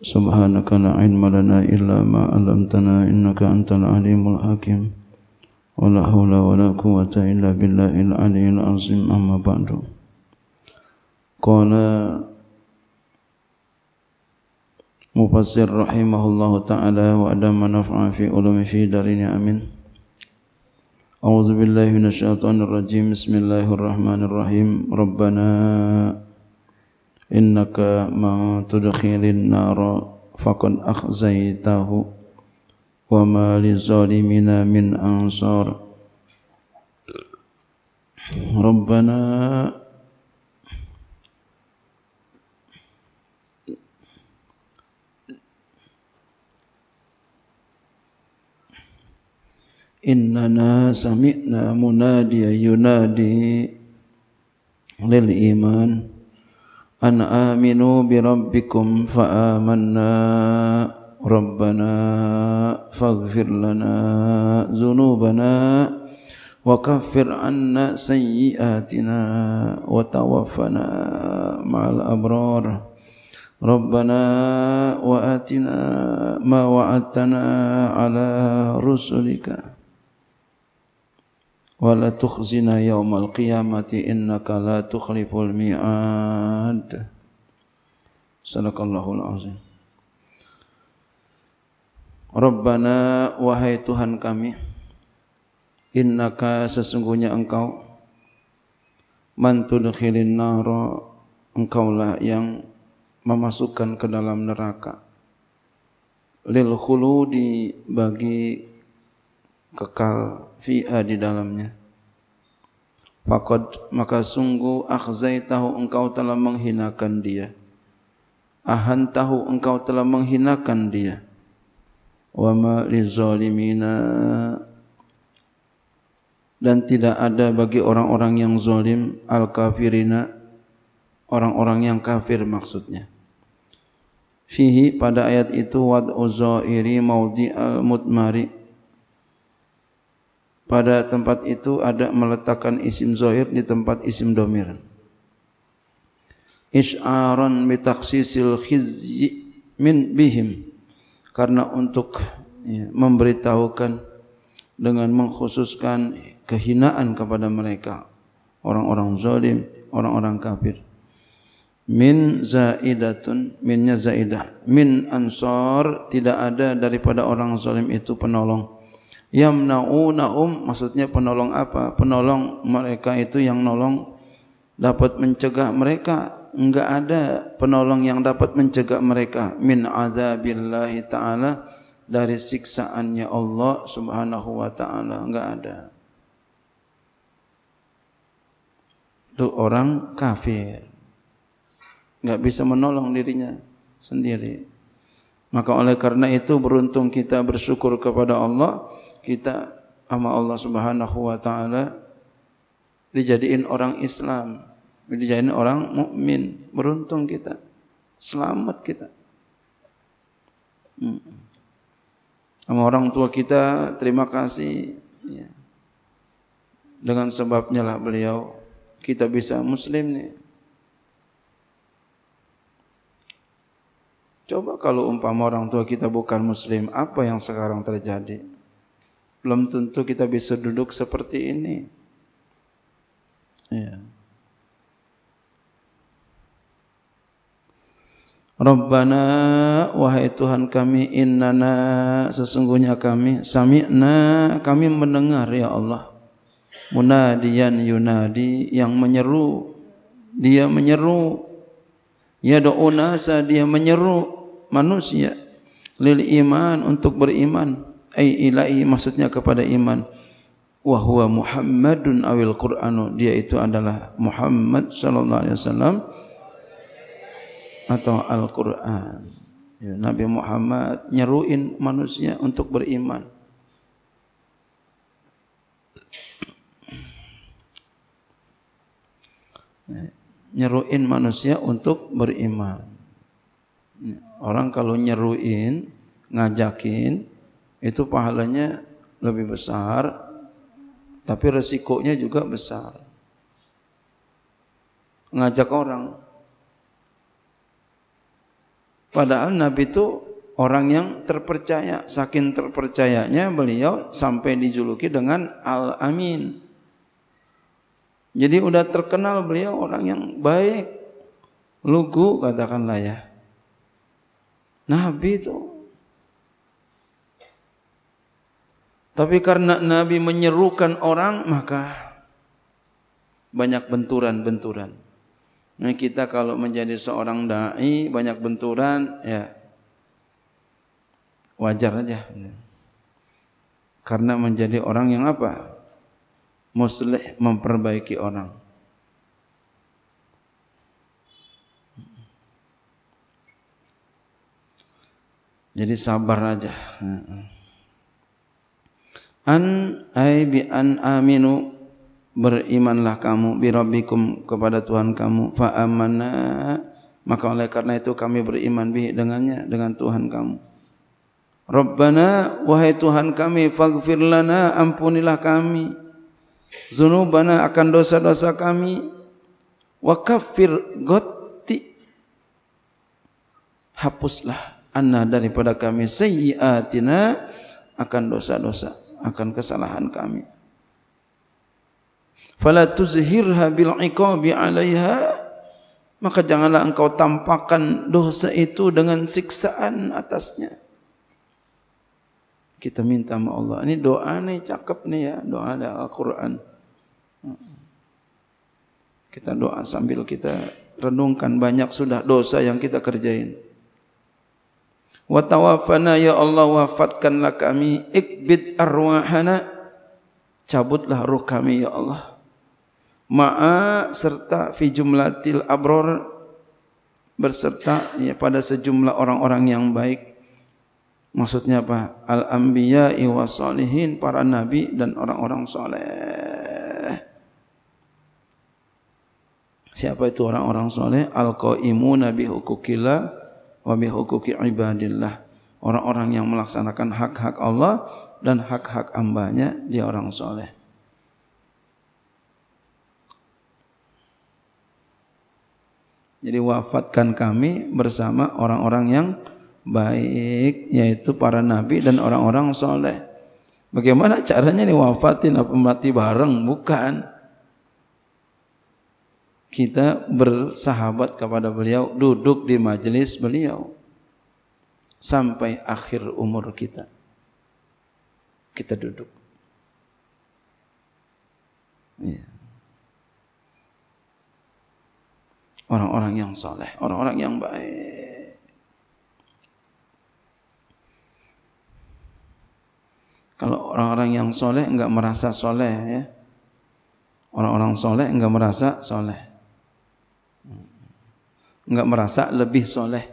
سبحانك لا علم لنا إلا ما علمتنا إنك أنت العليم الحكيم ولا حول ولا قوة إلا بالله العلي العظيم أما بعد قال مفسر رحمه الله تعالى وأدام نفعا في علوم في دارين آمين أعوذ بالله من الشيطان الرجيم بسم الله الرحمن الرحيم ربنا Inna ka ma tudkhilin nara faqad akhzaitahu wa ma lizalimina min ansor. ansar Rabbana innana sami'na munadiya yunadi lil iman أن آمنوا بربكم فآمنا ربنا فاغفر لنا ذنوبنا وكفر عنا سيئاتنا وتوفنا مع الأبرار ربنا وآتنا ما وعدتنا على رسلك ولا تخزنا يوم القيامة إنك لا تخلف الميعاد صدق الله العظيم Rabbana wahai Tuhan kami innaka sesungguhnya engkau man tudkhilin engkau lah yang memasukkan ke dalam neraka lil khuludi bagi kekal fiha di dalamnya Fakat maka sungguh akhzai tahu engkau telah menghinakan dia. Ahan tahu engkau telah menghinakan dia. Wa ma zalimina dan tidak ada bagi orang-orang yang zalim al-kafirina orang-orang yang kafir maksudnya. Fihi pada ayat itu wad uzairi maudi al-mutmari pada tempat itu ada meletakkan isim zahir di tempat isim domir. Isyaran mitaksisil khizyi min bihim. Karena untuk ya, memberitahukan dengan mengkhususkan kehinaan kepada mereka. Orang-orang zalim, orang-orang kafir. Min zaidatun, minnya zaidah. Min ansar, tidak ada daripada orang zalim itu penolong. Penolong. yamnauna um maksudnya penolong apa? Penolong mereka itu yang nolong dapat mencegah mereka enggak ada penolong yang dapat mencegah mereka min azabillahi taala dari siksaannya Allah Subhanahu wa taala enggak ada. Itu orang kafir. Enggak bisa menolong dirinya sendiri. Maka oleh karena itu beruntung kita bersyukur kepada Allah kita sama Allah Subhanahu wa taala dijadiin orang Islam, dijadiin orang mukmin, beruntung kita. Selamat kita. Hmm. Sama orang tua kita terima kasih ya. Dengan sebabnya lah beliau kita bisa muslim nih. Coba kalau umpama orang tua kita bukan muslim, apa yang sekarang terjadi? belum tentu kita bisa duduk seperti ini. Ya. Rabbana wahai Tuhan kami innana sesungguhnya kami sami'na kami mendengar ya Allah munadiyan yunadi yang menyeru dia menyeru ya do'una dia menyeru manusia lil iman untuk beriman ai ilahi maksudnya kepada iman wa huwa Muhammadun awil Qur'anu dia itu adalah Muhammad sallallahu alaihi wasallam atau Al-Qur'an ya, Nabi Muhammad nyeruin manusia untuk beriman nyeruin manusia untuk beriman orang kalau nyeruin ngajakin itu pahalanya lebih besar tapi resikonya juga besar. Ngajak orang. Padahal Nabi itu orang yang terpercaya, saking terpercayanya beliau sampai dijuluki dengan Al-Amin. Jadi udah terkenal beliau orang yang baik, lugu katakanlah ya. Nabi itu Tapi karena Nabi menyerukan orang, maka banyak benturan-benturan. Nah, kita kalau menjadi seorang dai banyak benturan, ya wajar aja. Karena menjadi orang yang apa? Muslih memperbaiki orang. Jadi sabar aja. Hmm, hmm. an ai bi an aminu berimanlah kamu bi rabbikum kepada Tuhan kamu fa amana maka oleh karena itu kami beriman bi dengannya dengan Tuhan kamu Rabbana wahai Tuhan kami faghfir lana ampunilah kami zunubana akan dosa-dosa kami wa kaffir ghotti hapuslah anna daripada kami sayyiatina akan dosa-dosa akan kesalahan kami. Fala tuzhirha bil iqabi alaiha. maka janganlah engkau tampakkan dosa itu dengan siksaan atasnya. Kita minta sama Allah. Ini doa nih, cakep nih ya, doa dari Al-Qur'an. Kita doa sambil kita renungkan banyak sudah dosa yang kita kerjain wa tawaffana ya Allah wafatkanlah kami ikbid arwahana cabutlah ruh kami ya Allah ma'a serta fi jumlatil abror berserta ya, pada sejumlah orang-orang yang baik maksudnya apa al anbiya wa salihin para nabi dan orang-orang soleh siapa itu orang-orang soleh al qaimuna bi hukukillah wa bihuquqi ibadillah. Orang-orang yang melaksanakan hak-hak Allah dan hak-hak ambanya dia orang soleh. Jadi wafatkan kami bersama orang-orang yang baik yaitu para nabi dan orang-orang soleh. Bagaimana caranya nih wafatin apa mati bareng? Bukan kita bersahabat kepada beliau, duduk di majelis beliau sampai akhir umur kita. Kita duduk. Iya. Orang-orang yang soleh, orang-orang yang baik. Kalau orang-orang yang soleh enggak merasa soleh ya. Orang-orang soleh enggak merasa soleh enggak merasa lebih soleh.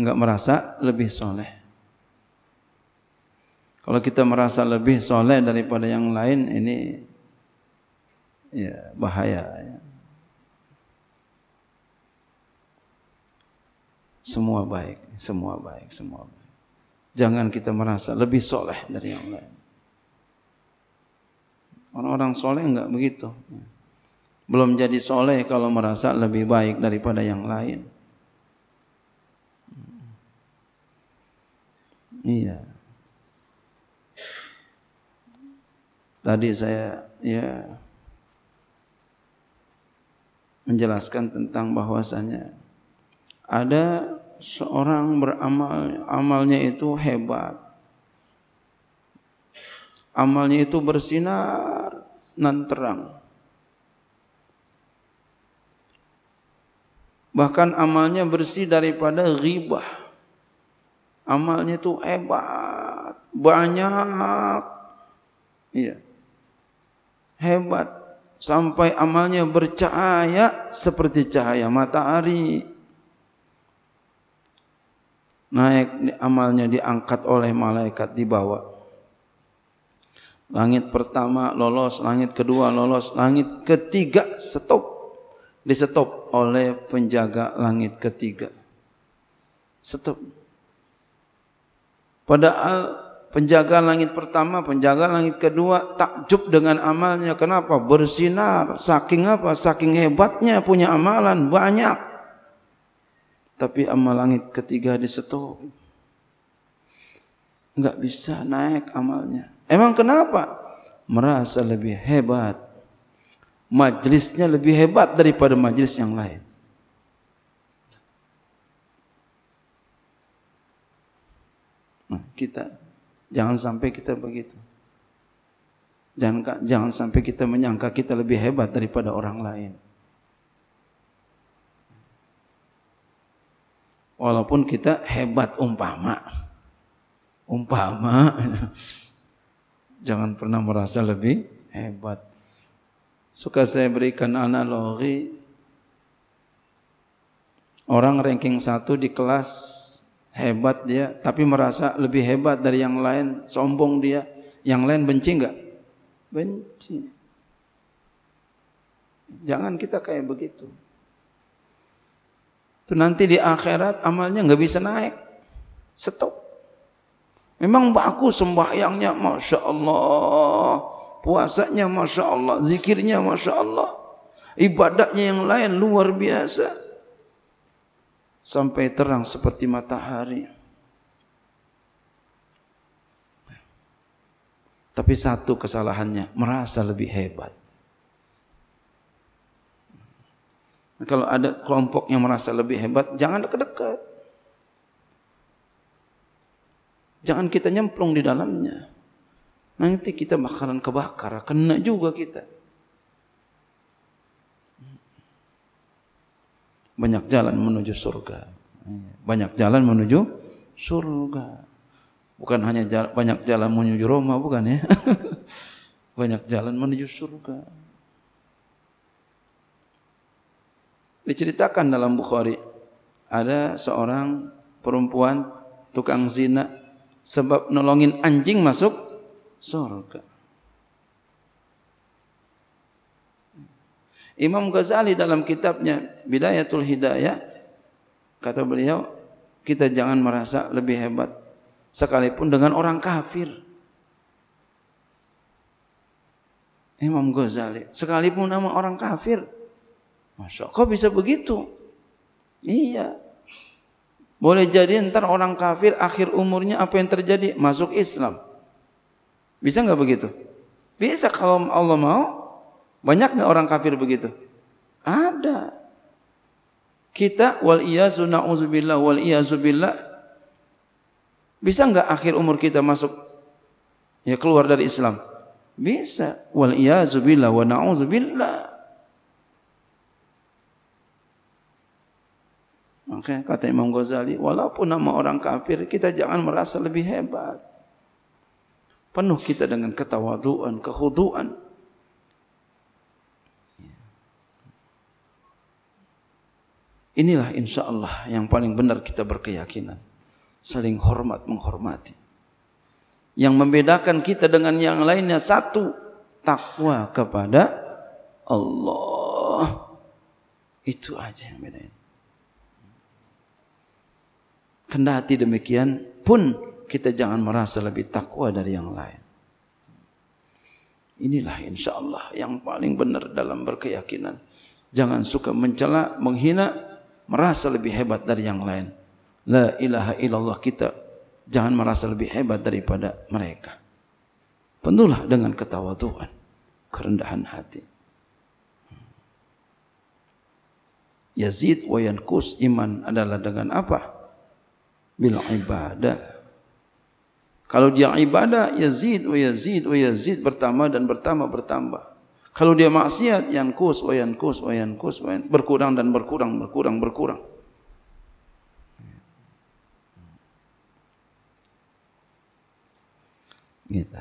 Enggak merasa lebih soleh. Kalau kita merasa lebih soleh daripada yang lain, ini ya bahaya. Ya. Semua baik, semua baik, semua baik. Jangan kita merasa lebih soleh dari yang lain. Orang-orang soleh enggak begitu. Ya. Belum jadi soleh kalau merasa lebih baik daripada yang lain. Iya. Tadi saya ya menjelaskan tentang bahwasanya ada seorang beramal amalnya itu hebat. Amalnya itu bersinar nan terang. Bahkan amalnya bersih daripada ghibah. Amalnya itu hebat, banyak. Iya. Hebat sampai amalnya bercahaya seperti cahaya matahari. Naik amalnya diangkat oleh malaikat dibawa. Langit pertama lolos, langit kedua lolos, langit ketiga stop di stop oleh penjaga langit ketiga. Stop. Padahal penjaga langit pertama, penjaga langit kedua takjub dengan amalnya. Kenapa? Bersinar. Saking apa? Saking hebatnya punya amalan banyak. Tapi amal langit ketiga di stop. Enggak bisa naik amalnya. Emang kenapa? Merasa lebih hebat majlisnya lebih hebat daripada majlis yang lain. Nah, kita jangan sampai kita begitu. Jangan jangan sampai kita menyangka kita lebih hebat daripada orang lain. Walaupun kita hebat umpama. Umpama jangan pernah merasa lebih hebat. Suka saya berikan analogi orang ranking satu di kelas hebat dia, tapi merasa lebih hebat dari yang lain, sombong dia. Yang lain benci nggak? Benci. Jangan kita kayak begitu. Itu nanti di akhirat amalnya nggak bisa naik. Stop. Memang bagus sembahyangnya, masya Allah puasanya Masya Allah, zikirnya Masya Allah, ibadahnya yang lain luar biasa. Sampai terang seperti matahari. Tapi satu kesalahannya, merasa lebih hebat. Nah, kalau ada kelompok yang merasa lebih hebat, jangan dekat-dekat. Jangan kita nyemplung di dalamnya. Nanti kita makanan kebakar, kena juga kita. Banyak jalan menuju surga. Banyak jalan menuju surga. Bukan hanya banyak jalan menuju Roma, bukan ya. banyak jalan menuju surga. Diceritakan dalam Bukhari, ada seorang perempuan tukang zina sebab nolongin anjing masuk surga. Imam Ghazali dalam kitabnya Bidayatul Hidayah kata beliau kita jangan merasa lebih hebat sekalipun dengan orang kafir. Imam Ghazali sekalipun nama orang kafir. Masya kok bisa begitu? Iya. Boleh jadi ntar orang kafir akhir umurnya apa yang terjadi? Masuk Islam. Bisa nggak begitu? Bisa kalau Allah mau. Banyak nggak orang kafir begitu? Ada. Kita wal iyazu na'udzubillah wal iyazu billah. Bisa nggak akhir umur kita masuk ya keluar dari Islam? Bisa. Wal iyazu billah wa na'udzubillah. Oke, okay, kata Imam Ghazali, walaupun nama orang kafir, kita jangan merasa lebih hebat. Penuh kita dengan ketawaduan, kehuduan. Inilah insya Allah yang paling benar kita berkeyakinan. Saling hormat menghormati. Yang membedakan kita dengan yang lainnya satu takwa kepada Allah. Itu aja yang bedanya. Kendati demikian pun kita jangan merasa lebih takwa dari yang lain. Inilah insya Allah yang paling benar dalam berkeyakinan. Jangan suka mencela, menghina, merasa lebih hebat dari yang lain. La ilaha illallah kita jangan merasa lebih hebat daripada mereka. Penuhlah dengan ketawa Tuhan, kerendahan hati. Yazid wa yankus iman adalah dengan apa? Bil ibadah Kalau dia ibadah, ya zid, wa ya zid, wa ya zid, bertambah dan bertambah, bertambah. Kalau dia maksiat, yankus, ya wa yankus, wa yankus, wa yankus, berkurang dan berkurang, berkurang, berkurang. Gitu.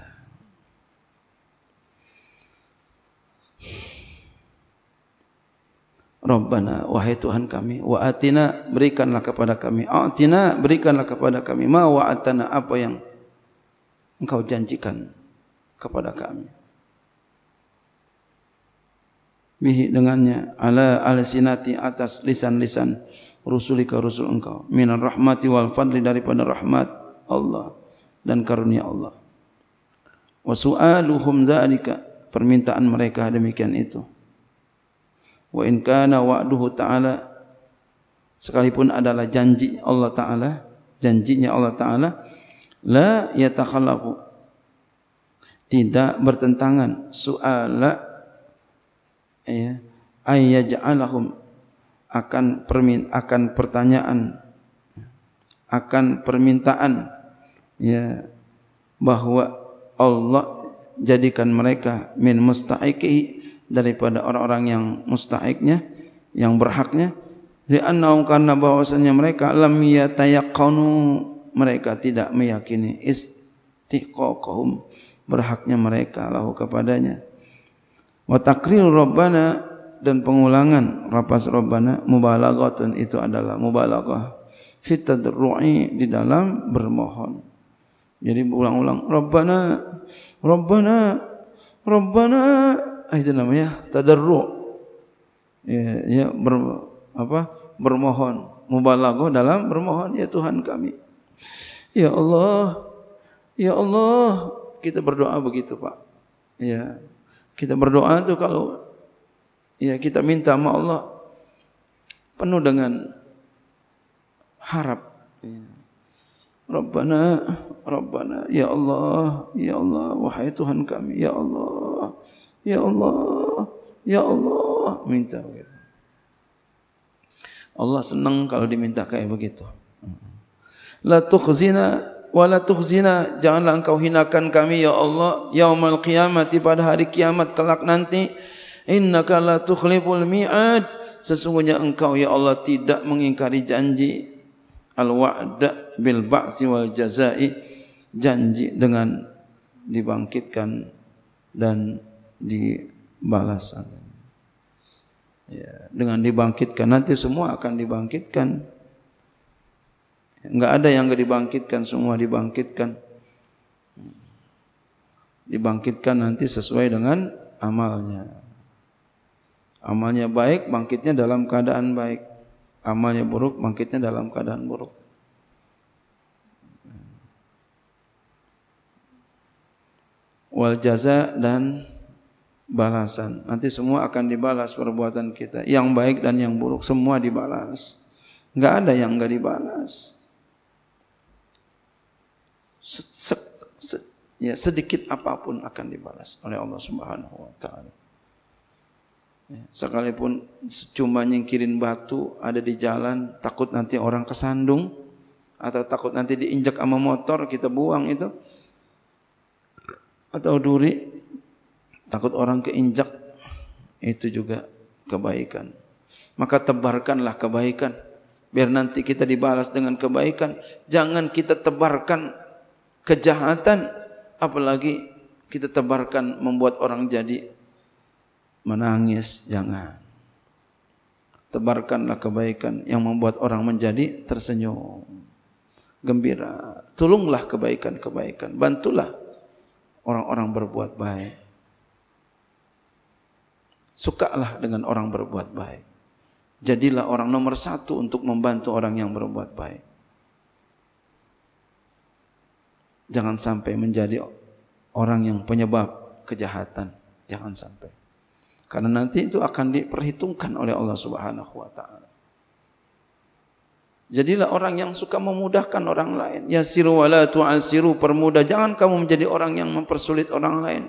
Rabbana wahai Tuhan kami wa atina berikanlah kepada kami atina berikanlah kepada kami ma wa atana apa yang engkau janjikan kepada kami. Bihi dengannya ala alsinati atas lisan-lisan rusulika rusul engkau minar rahmati wal fadli daripada rahmat Allah dan karunia Allah. Wa su'aluhum zalika permintaan mereka demikian itu. Wa in kana wa'duhu ta'ala sekalipun adalah janji Allah taala, janjinya Allah taala, la yatakhallaqu tidak bertentangan suala ya ayyaj'alahum akan permin akan pertanyaan akan permintaan ya bahwa Allah jadikan mereka min musta'iqi daripada orang-orang yang musta'iknya yang berhaknya li'annahum karena bahwasanya mereka lam yatayaqqanu mereka tidak meyakini istiqaqahum berhaknya mereka lahu kepadanya wa takrir rabbana dan pengulangan rapas rabbana mubalaghatun itu adalah mubalaghah fit di dalam bermohon jadi berulang ulang rabbana rabbana rabbana ah, itu namanya tadarru' ya, ya ber, apa bermohon mubalaghah dalam bermohon ya Tuhan kami Ya Allah, ya Allah, kita berdoa begitu, Pak. Ya. Kita berdoa itu kalau ya kita minta sama Allah penuh dengan harap. Ya. Rabbana, Rabbana, ya Allah, ya Allah, wahai Tuhan kami, ya Allah, ya Allah, ya Allah, minta begitu. Allah senang kalau diminta kayak begitu. Hmm. La tukhzina wa la tukhzina janganlah engkau hinakan kami ya Allah yaumul qiyamati pada hari kiamat kelak nanti innaka la tukhliful mi'ad sesungguhnya engkau ya Allah tidak mengingkari janji al wa'd bil ba'si wal jazai janji dengan dibangkitkan dan dibalas ya, dengan dibangkitkan nanti semua akan dibangkitkan Enggak ada yang enggak dibangkitkan, semua dibangkitkan. Dibangkitkan nanti sesuai dengan amalnya. Amalnya baik, bangkitnya dalam keadaan baik. Amalnya buruk, bangkitnya dalam keadaan buruk. Wal jaza dan balasan. Nanti semua akan dibalas perbuatan kita. Yang baik dan yang buruk semua dibalas. Enggak ada yang enggak dibalas ya, sedikit apapun akan dibalas oleh Allah Subhanahu wa taala. Ya, sekalipun cuma nyingkirin batu ada di jalan, takut nanti orang kesandung atau takut nanti diinjak sama motor kita buang itu. Atau duri takut orang keinjak itu juga kebaikan. Maka tebarkanlah kebaikan biar nanti kita dibalas dengan kebaikan. Jangan kita tebarkan kejahatan apalagi kita tebarkan membuat orang jadi menangis jangan tebarkanlah kebaikan yang membuat orang menjadi tersenyum gembira tolonglah kebaikan-kebaikan bantulah orang-orang berbuat baik sukalah dengan orang berbuat baik jadilah orang nomor satu untuk membantu orang yang berbuat baik Jangan sampai menjadi orang yang penyebab kejahatan. Jangan sampai. Karena nanti itu akan diperhitungkan oleh Allah Subhanahu wa taala. Jadilah orang yang suka memudahkan orang lain. Yasiru wala la tu'asiru, permudah. Jangan kamu menjadi orang yang mempersulit orang lain.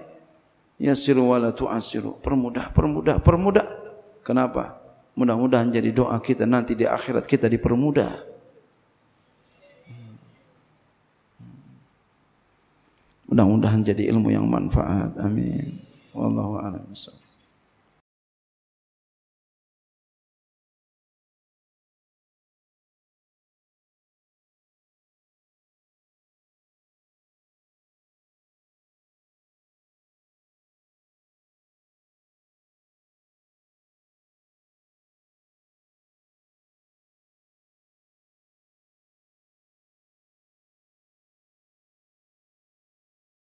Yasiru wala la tu'asiru, permudah, permudah, permudah. Kenapa? Mudah-mudahan jadi doa kita nanti di akhirat kita dipermudah. Mudah-mudahan jadi ilmu yang manfaat. Amin. Wallahu a'lam.